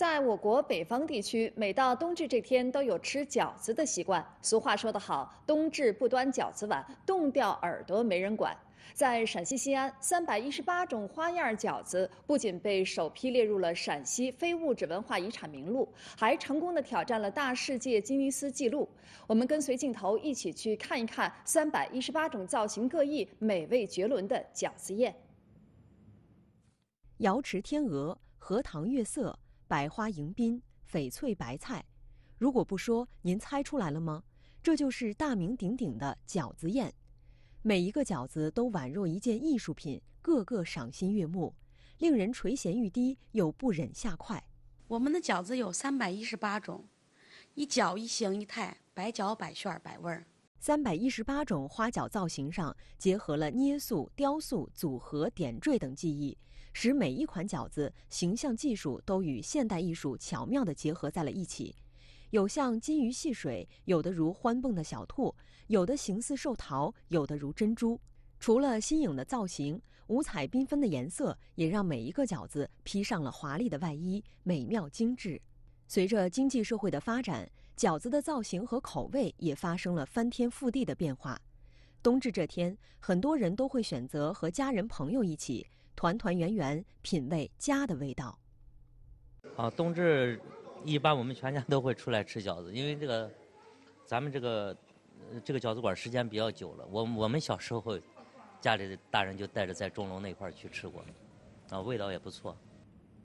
在我国北方地区，每到冬至这天都有吃饺子的习惯。俗话说得好：“冬至不端饺子碗，冻掉耳朵没人管。”在陕西西安，三百一十八种花样饺子不仅被首批列入了陕西非物质文化遗产名录，还成功地挑战了大世界吉尼斯纪录。我们跟随镜头一起去看一看三百一十八种造型各异、美味绝伦的饺子宴。瑶池天鹅，荷塘月色。百花迎宾，翡翠白菜。如果不说，您猜出来了吗？这就是大名鼎鼎的饺子宴。每一个饺子都宛若一件艺术品，个个赏心悦目，令人垂涎欲滴又不忍下筷。我们的饺子有三百一十八种，一饺一形一态，百饺百馅百味。三百一十八种花饺造型上结合了捏塑、雕塑、组合、点缀等技艺，使每一款饺子形象、技术都与现代艺术巧妙地结合在了一起。有像金鱼戏水，有的如欢蹦的小兔，有的形似寿桃，有的如珍珠。除了新颖的造型，五彩缤纷的颜色也让每一个饺子披上了华丽的外衣，美妙精致。随着经济社会的发展，饺子的造型和口味也发生了翻天覆地的变化。冬至这天，很多人都会选择和家人朋友一起团团圆圆，品味家的味道。啊，冬至一般我们全家都会出来吃饺子，因为这个咱们这个这个饺子馆时间比较久了。我我们小时候，家里的大人就带着在钟楼那块儿去吃过，啊，味道也不错。